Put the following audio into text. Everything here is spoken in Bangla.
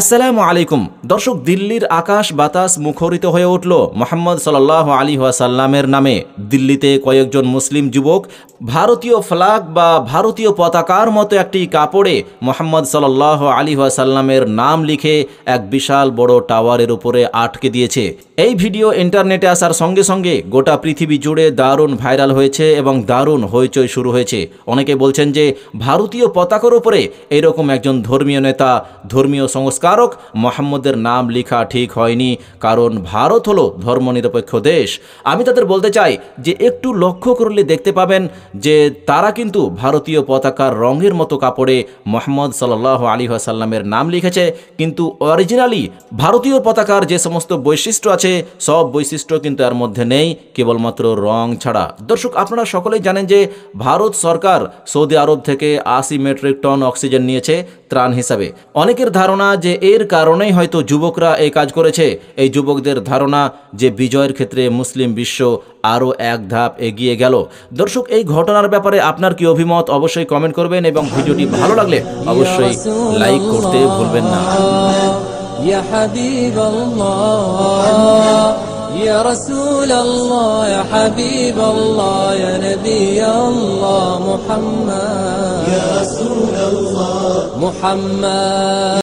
আসসালামু আলাইকুম দর্শক দিল্লির আকাশ বাতাস মুখরিত হয়ে উঠল মোহাম্মদ সাল্লাহ আলী সাল্লামের নামে দিল্লিতে কয়েকজন মুসলিম যুবক ভারতীয় ফ্ল্যাগ বা ভারতীয় পতাকার মতো একটি কাপড়ে মোহাম্মদ সাল আলী সাল্লামের নাম লিখে এক বিশাল বড় টাওয়ারের উপরে আটকে দিয়েছে এই ভিডিও ইন্টারনেটে আসার সঙ্গে সঙ্গে গোটা পৃথিবী জুড়ে দারুণ ভাইরাল হয়েছে এবং দারুণ হইচই শুরু হয়েছে অনেকে বলছেন যে ভারতীয় পতাকার উপরে এরকম একজন ধর্মীয় নেতা ধর্মীয় সংস্কার কারক মোহাম্মদের নাম লেখা ঠিক হয়নি কারণ ভারত হলো ধর্মনিরপেক্ষ দেশ আমি তাদের বলতে চাই যে একটু লক্ষ্য করলে দেখতে পাবেন যে তারা কিন্তু ভারতীয় পতাকার রঙের মতো কাপড়ে মোহাম্মদ সাল্লাহ আলী আসাল্লামের নাম লিখেছে কিন্তু অরিজিনালি ভারতীয় পতাকার যে সমস্ত বৈশিষ্ট্য আছে সব বৈশিষ্ট্য কিন্তু এর মধ্যে নেই কেবলমাত্র রং ছাড়া দর্শক আপনারা সকলেই জানেন যে ভারত সরকার সৌদি আরব থেকে আশি মেট্রিক টন অক্সিজেন নিয়েছে ত্রাণ হিসাবে অনেকের ধারণা যে এর কারণেই হয়তো যুবকরা এই কাজ করেছে এই যুবকদের ধারণা যে বিজয়ের ক্ষেত্রে মুসলিম বিশ্ব আরও এক ধাপ এগিয়ে গেল দর্শক এই ঘটনার ব্যাপারে আপনার কি অভিমত অবশ্যই কমেন্ট করবেন এবং ভিডিওটি ভালো লাগলে অবশ্যই লাইক করতে ভুলবেন না يا حبيب الله يا رسول الله يا حبيب الله يا نبي الله محمد يا رسول الله محمد